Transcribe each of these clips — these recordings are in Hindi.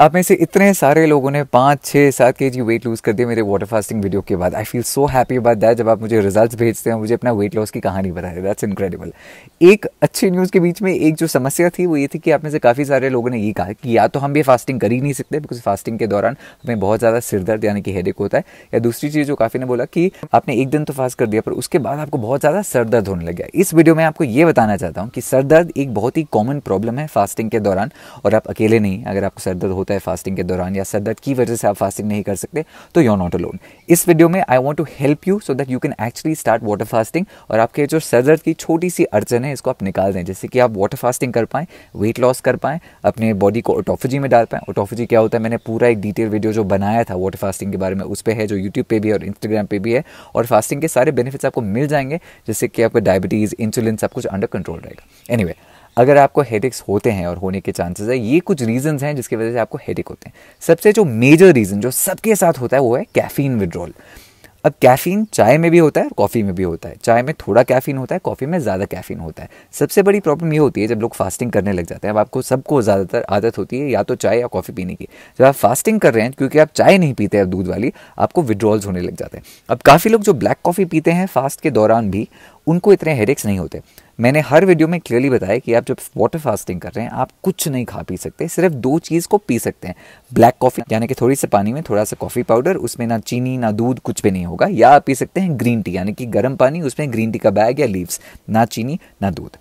आप में से इतने सारे लोगों ने पाँच छः सात के जी वेट लूज़ कर दिया मेरे वाटर फास्टिंग वीडियो के बाद I feel so happy about that जब आप मुझे रिजल्ट्स भेजते हैं मुझे अपना वेट लॉस की कहानी रहे दैट्स इनक्रेडिबल एक अच्छी न्यूज़ के बीच में एक जो समस्या थी वो ये थी कि आप में से काफ़ी सारे लोगों ने ये कहा कि या तो हम भी फास्टिंग कर ही नहीं सकते बिकॉज फास्टिंग के दौरान हमें बहुत ज़्यादा सिरदर्द यानी कि हेडेक होता है या दूसरी चीज़ जो काफ़ी ने बोला कि आपने एक दिन तो फास्ट कर दिया पर उसके बाद आपको बहुत ज़्यादा सर दर्द होने लग गया इस वीडियो में आपको ये बताना चाहता हूँ कि सर दर्द एक बहुत ही कॉमन प्रॉब्लम है फास्टिंग के दौरान और आप अकेले नहीं अगर आपको सर दर्द होता होता है फास्टिंग के दौरान या सदत की वजह से आप फास्टिंग नहीं कर सकते तो यू नॉट अलोन इस वीडियो में I want to help you so that you can actually start water fasting और आपके जो सदर्द की छोटी सी अड़चन है इसको आप निकाल दें जैसे कि आप वाटर फास्टिंग कर पाएं वेट लॉस कर पाएं अपने बॉडी को ओटोफिजी में डाल पाएं ओटोफिजी क्या होता है मैंने पूरा एक डिटेल वीडियो जो बनाया था वाटर फास्टिंग के बारे में उस पर है जो यूट्यूब पर भी और इंस्टाग्राम पर भी है और फास्टिंग के सारे बेनिफिट्स आपको मिल जाएंगे जैसे कि आपका डायबिटीज़ इंसुलिन सब कुछ अंडर कंट्रोल रहेगा एनी anyway, अगर आपको हेडेक्स होते हैं और होने के चांसेस है ये कुछ रीजंस हैं जिसकी वजह से आपको हेडेक होते हैं सबसे जो मेजर रीज़न जो सबके साथ होता है वो है कैफ़ीन विड्रॉल अब कैफ़ीन चाय में भी होता है कॉफ़ी में भी होता है चाय में थोड़ा कैफ़ीन होता है कॉफ़ी में ज़्यादा कैफ़ीन होता है सबसे बड़ी प्रॉब्लम ये होती है जब लोग फास्टिंग करने लग जाते हैं अब आपको सबको ज़्यादातर आदत होती है या तो चाय या कॉफ़ी पीने की जब आप फास्टिंग कर रहे हैं क्योंकि आप चाय नहीं पीते दूध वाली आपको विड्रॉल्स होने लग जाते हैं अब काफ़ी लोग जो ब्लैक कॉफ़ी पीते हैं फास्ट के दौरान भी उनको इतने हेडेक्स नहीं होते मैंने हर वीडियो में क्लियरली बताया कि आप जब वाटर फास्टिंग कर रहे हैं आप कुछ नहीं खा पी सकते सिर्फ दो चीज़ को पी सकते हैं ब्लैक कॉफ़ी यानी कि थोड़ी से पानी में थोड़ा सा कॉफ़ी पाउडर उसमें ना चीनी ना दूध कुछ भी नहीं होगा या आप पी सकते हैं ग्रीन टी यानी कि गर्म पानी उसमें ग्रीन टी का बैग या लीव्स ना चीनी ना दूध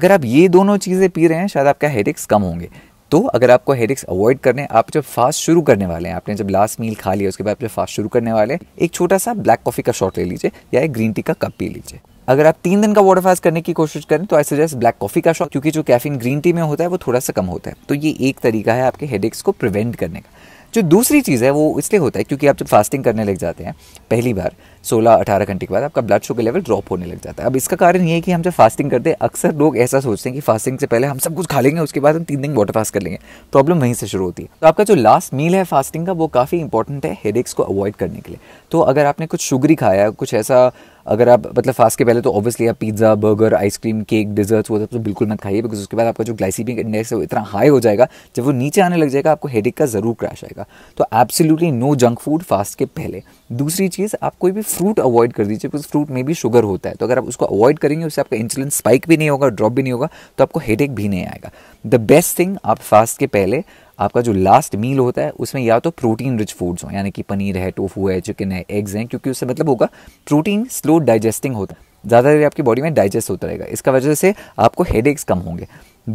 अगर आप ये दोनों चीज़ें पी रहे हैं शायद आपका हेडिक्स कम होंगे तो अगर आपको हेडिक्स अवॉइड करने आप जब फास्ट शुरू करने वाले हैं आपने जब लास्ट मील खा लिया उसके बाद जब फास्ट शुरू करने वाले हैं एक छोटा सा ब्लैक कॉफ़ी का शॉट ले लीजिए या एक ग्रीन टी का कप पी लीजिए अगर आप तीन दिन का वाटर फास्ट करने की कोशिश करें तो आई सजेस्ट ब्लैक कॉफी का शौक क्योंकि जो कैफीन ग्रीन टी में होता है वो थोड़ा सा कम होता है तो ये एक तरीका है आपके हेड को प्रिवेंट करने का जो दूसरी चीज़ है वो इसलिए होता है क्योंकि आप जब फास्टिंग करने लग जाते हैं पहली बार 16-18 घंटे के बाद आपका ब्लड शुगर लेवल ड्रॉप होने लग जाता है अब इसका कारण ये है कि हम जब फास्टिंग करते हैं अक्सर लोग ऐसा सोचते हैं कि फास्टिंग से पहले हम सब कुछ खा लेंगे उसके बाद हम तीन दिन वाटर फास्ट कर लेंगे प्रॉब्लम वहीं से शुरू होती है तो आपका जो लास्ट मील है फास्टिंग का वो काफ़ी इंपॉर्टेंट है हेड को अवॉइड करने के लिए तो अगर आपने कुछ शुगरी खाया कुछ ऐसा अगर आप मतलब फास्ट के पहले तो ऑब्वियसली आप pizza burger ice cream cake desserts वो सब तो बिल्कुल मत खाइए बिकॉज उसके बाद आपका जो ग्लाइसिमिक इंडेक्स है वो इतना हाई हो जाएगा जब वो नीचे आने लग जाएगा आपको हेडेक का ज़रूर क्रैश आएगा तो absolutely no junk food fast के पहले दूसरी चीज़ आप कोई भी फ्रूट अवॉइड कर दीजिए बिकॉज फ्रूट में भी शुगर होता है तो अगर आप उसको अवॉइड करेंगे उससे आपका इंसुलिन स्पाइक भी नहीं होगा ड्रॉप भी नहीं होगा तो आपको हेडेक भी नहीं आएगा द बेस्ट थिंग आप फास्ट के पहले आपका जो लास्ट मील होता है उसमें या तो प्रोटीन रिच फूड्स हों यानी कि पनीर है टोफू है चिकन है एग्स हैं क्योंकि उससे मतलब होगा प्रोटीन स्लो डाइजेस्टिंग होता है ज़्यादा देर आपकी बॉडी में डाइजेस्ट होता रहेगा इसका वजह से आपको हेड कम होंगे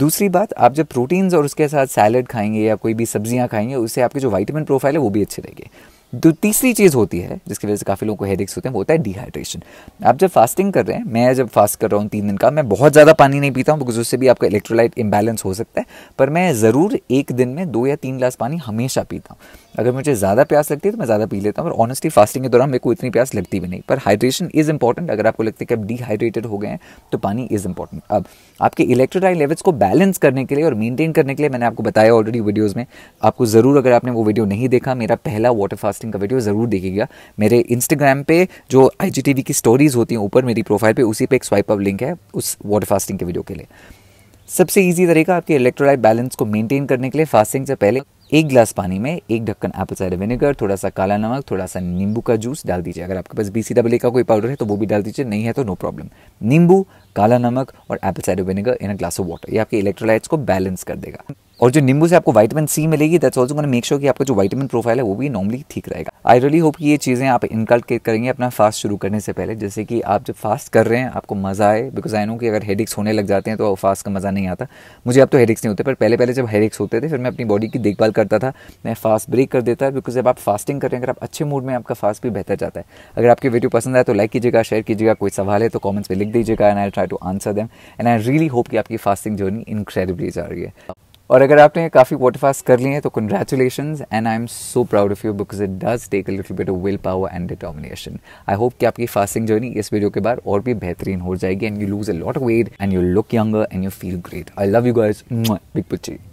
दूसरी बात आप जब प्रोटीन्स और उसके साथ सैलड खाएंगे या कोई भी सब्जियां खाएंगे उससे आपकी जो वाइटामिन प्रोफाइल है वो भी अच्छी रहेगी जो तीसरी चीज़ होती है जिसकी वजह से काफ़ी लोगों को हेडिक्स होते हैं वो होता है डिहाइड्रेशन आप जब फास्टिंग कर रहे हैं मैं जब फास्ट कर रहा हूँ तीन दिन का मैं बहुत ज़्यादा पानी नहीं पीता हूँ बिकॉज उससे भी आपका इलेक्ट्रोलाइट इम्बैलेंस हो सकता है पर मैं ज़रूर एक दिन में दो या तीन गिलास पानी हमेशा पीता हूँ अगर मुझे ज़्यादा प्यास लगती है तो मैं ज़्यादा पी लेता हूँ और ऑनेस्टली फास्टिंग के दौरान मेरे को इतनी प्यास लगती भी नहीं पर हाइड्रेशन इज़ इंपॉर्टेंट अगर आपको लगता है कि आप डिहाइड्रेटेड हो गए हैं तो पानी इज़ इंपॉर्टेंट अब आपके इलेक्ट्रोलाइट लेवल्स को बैलेंस करने के लिए और मेनटेन करने के लिए मैंने आपको बताया ऑलरेडी वीडियोज़ में आपको ज़रूर अगर आपने वो वीडियो नहीं देखा मेरा पहला वाटर फास्टिंग का वीडियो ज़रूर देखिएगा मेरे इंस्टाग्राम पर जो आई की स्टोरीज़ होती हैं ऊपर मेरी प्रोफाइल पर उसी पर एक स्वाइप अप लिंक है उस वाटर फास्टिंग के वीडियो के लिए सबसे ईजी तरीका आपके इलेक्ट्रोलाइट बैलेंस को मेंटेन करने के लिए फास्टिंग से पहले एक ग्लास पानी में एक ढक्कन एप्पल साइडर विनेगर थोड़ा सा काला नमक थोड़ा सा नींबू का जूस डाल दीजिए अगर आपके पास बी सी डब्ल्यू का कोई पाउडर है तो वो भी डाल दीजिए नहीं है तो नो प्रॉब्लम नींबू काला नमक और apple cider vinegar in a glass of water ये आपके इलेक्ट्रोलाइट्स को बैलेंस कर देगा और जो नींबू से आपको वाइटामिन सी मिलेगी that's also gonna make sure कि आपका जो वाइटमिन प्रोफाइल है वो भी नॉर्मली ठीक रहेगा आई रियली होप कि ये चीज़ें आप इनकल्ट करेंगे अपना फास्ट शुरू करने से पहले जैसे कि आप जब फास्ट कर रहे हैं आपको मज़ा आए बिकॉज आई नो कि अगर हेडिक्स होने लग जाते हैं तो फास्ट का मज़ा नहीं आता मुझे अब तो हेडिक्स नहीं होते पर पहले पहले जब हेडिक्स होते थे फिर मैं अपनी बॉडी की देखभाल करता था मैं फास्ट ब्रेक कर देता बिकॉज जब आप फास्टिंग कर रहे हैं अगर आप अच्छे मूड में आपका फास्ट भी बेहतर जाता है अगर आपकी वीडियो पसंद आए तो लाइक कीजिएगा शेयर कीजिएगा कोई सवाल है तो कॉमेंट्स में लिख दीजिएगा and I try to answer them and I really hope कि आपकी फास्टिंग जर्नी इनक्रेडिबली जा रही है और अगर आपने काफ़ी वाटर फास्ट कर लिए हैं तो congratulation and I am so proud of you because it does take a little bit of will power and determination I hope कि आपकी फास्टिंग जर्नी इस वीडियो के बाद और भी बेहतरीन हो जाएगी and you lose a lot of weight and you look younger and you feel great I love you guys big पुची